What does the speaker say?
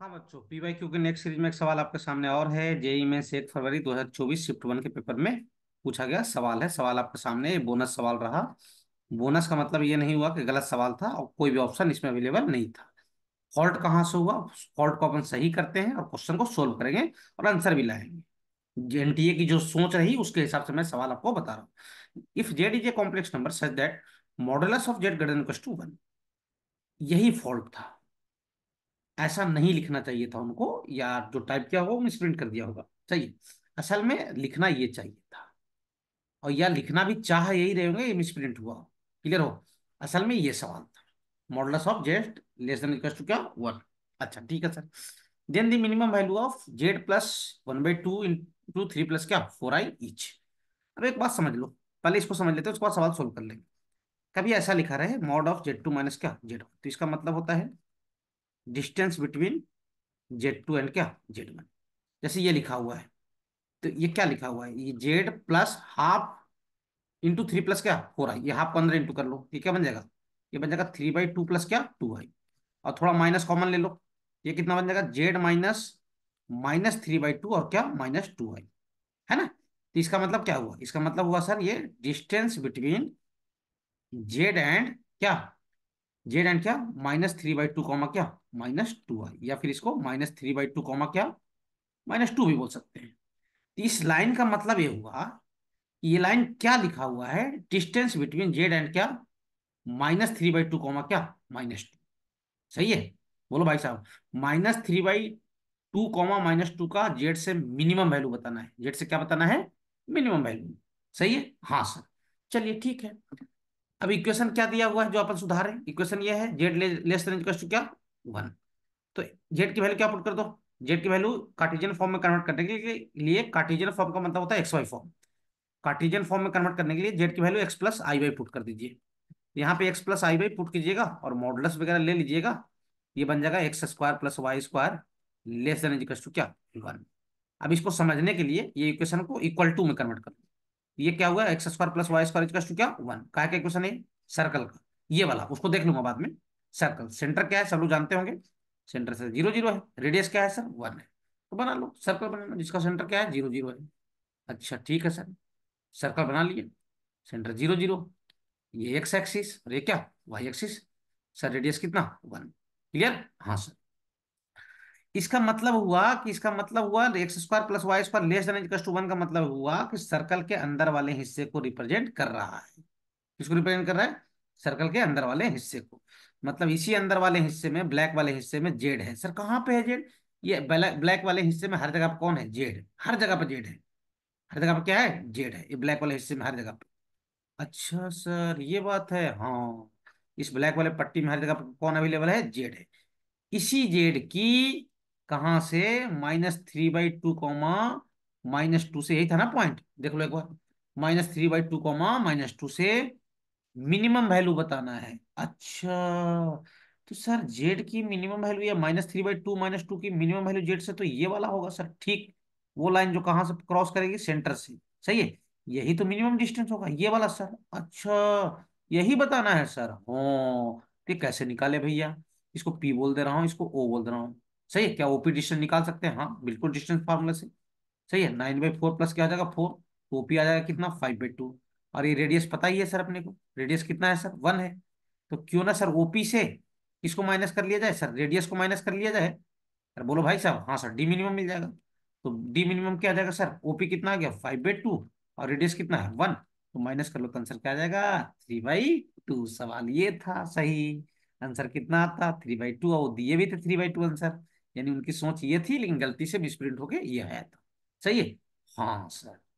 हाँ बच्चों P Y Q के नेक्स्ट सीरीज में एक सवाल आपके सामने और है जेई में से एक फरवरी 2024 शिफ्ट वन के पेपर में पूछा गया सवाल है सवाल आपके सामने बोनस सवाल रहा बोनस का मतलब ये नहीं हुआ कि गलत सवाल था और कोई भी ऑप्शन इसमें अवेलेबल नहीं था फॉल्ट कहाँ से हुआ फॉल्ट को अपन सही करते हैं और क्वेश्चन को सोल्व करेंगे और आंसर भी लाएंगे एनटीए की जो सोच रही उसके हिसाब से मैं सवाल आपको बता रहा हूँ if z is a complex number such that modulus of z greater to one यही फॉल्ट था ऐसा नहीं लिखना चाहिए था उनको या जो टाइप किया होगा उन्हें मिसप्रिंट कर दिया होगा सही असल में लिखना ये चाहिए था और या लिखना भी चाह यही रहे होंगे ये मिसप्रिंट हुआ क्लियर हो असल में ये सवाल था modulus of z less than equal to क्या वन अच्छा ठीक है sir then the minimum value of z plus one by two into three plus क्या फोर आई इच अब एक बात समझ लो पहले इसको समझ लेते हैं उसके बाद सवाल सोल्व कर लेंगे कभी ऐसा लिखा रहे mod of z two minus क्या जेड तो इसका मतलब होता है distance between z two and क्या जेड वन जैसे ये लिखा हुआ है तो ये क्या लिखा हुआ है ये z plus half into three plus क्या हो रहा है ये हाफ पंद्रह इंटू कर लो ये क्या बन जाएगा ये बन जाएगा थ्री बाई टू प्लस क्या टू आई और थोड़ा माइनस कॉमन ले लो ये कितना बन जाएगा z minus minus three by two और क्या माइनस टू आई है ना तो इसका मतलब क्या हुआ इसका मतलब हुआ सर ये डिस्टेंस बिटवीन जेड एंड क्या जेड एंड क्या minus three by two comma क्या माइनस टू आई या फिर इसको minus three by two comma क्या माइनस टू भी बोल सकते हैं तो इस लाइन का मतलब ये हुआ कि ये लाइन क्या लिखा हुआ है डिस्टेंस बिटवीन जेड एंड क्या minus three by two comma क्या माइनस टू सही है बोलो भाई साहब minus three by two comma minus two का जेड से मिनिमम वैल्यू बताना है जेड से क्या बताना है मिनिमम वैल्यू सही है हाँ सर चलिए ठीक है अब इक्वेशन क्या दिया हुआ है जो अपन सुधार सुधारे इक्वेशन ये है z less than equal to क्या वन तो जेड की वैल्यू क्या पुट कर दो जेड की वैल्यू कार्टिजियन फॉर्म में कन्वर्ट करने के लिए कार्टिजियन फॉर्म का मतलब होता है x y form cartesian form में कन्वर्ट करने के लिए जेड की value x plus i y put कर दीजिए यहाँ पे x plus i y put कीजिएगा और मॉडल्स वगैरह ले लीजिएगा ये बन जाएगा x square plus y square less than equals to क्या वन अब इसको समझने के लिए ये इक्वेशन को इक्वल टू में कन्वर्ट कर ये क्या हुआ x square plus y square equal to क्या वन कहा का क्वेश्चन है सर्कल का ये वाला उसको देख लूंगा बाद में सर्कल सेंटर क्या है सब लोग जानते होंगे सेंटर से जीरो जीरो है रेडियस क्या है सर वन है तो बना लो सर्कल बना लो जिसका सेंटर क्या है जीरो जीरो है अच्छा ठीक है सर सर्कल बना लिए सेंटर जीरो जीरो ये एक्स एक्सिस और ये क्या वाई एक्सिस सर रेडियस कितना वन क्लियर हाँ सर इसका मतलब हुआ कि इसका मतलब हुआ x square plus y square less than equal to one का मतलब हुआ कि सर्कल के अंदर वाले हिस्से को रिप्रेजेंट कर रहा है किसको रिप्रेजेंट कर रहा है सर्कल के अंदर वाले हिस्से को मतलब इसी अंदर वाले हिस्से में ब्लैक वाले हिस्से में जेड है सर कहाँ पे है जेड ये ब्लैक वाले हिस्से में हर जगह पर कौन है जेड हर जगह पर जेड है हर जगह पर क्या है जेड है ये ब्लैक वाले हिस्से में हर जगह पे अच्छा सर ये बात है हाँ इस ब्लैक वाले पट्टी में हर जगह पर कौन अवेलेबल है जेड है इसी जेड की कहा से minus three by two comma minus two से यही था ना पॉइंट देख लो एक बार minus three by two comma minus two से मिनिमम वैल्यू बताना है अच्छा तो सर जेड की मिनिमम वैल्यू या minus three by two minus two की मिनिमम वैल्यू जेड से तो ये वाला होगा सर ठीक वो लाइन जो कहां से क्रॉस करेगी सेंटर से सही है यही तो मिनिमम डिस्टेंस होगा ये वाला सर अच्छा यही बताना है सर हाँ तो कैसे निकाले भैया इसको पी बोल दे रहा हूँ इसको ओ बोल दे रहा हूँ सही है क्या ओपी डिस्टेंस निकाल सकते हैं हाँ बिल्कुल डिस्टेंस फार्मूला से सही है नाइन बाई फोर प्लस क्या आ जाएगा फोर ओपी आ जाएगा कितना फाइव बाई टू और ये रेडियस पता ही है सर अपने को रेडियस कितना है सर वन है तो क्यों ना सर ओपी से किसको माइनस कर लिया जाए सर रेडियस को माइनस कर लिया जाए अरे बोलो भाई साहब हाँ सर डी मिनिमम मिल जाएगा तो डी मिनिमम क्या आ जाएगा सर ओपी कितना आ गया फाइव बाई टू और रेडियस कितना है वन तो माइनस कर लो तो आंसर क्या आ जाएगा थ्री बाई टू सवाल ये था सही आंसर कितना आता थ्री बाई टू और दिए भी थे थ्री बाई टू आंसर यानी उनकी सोच ये थी लेकिन गलती से मिसप्रिंट होके ये आया था सही है हाँ सर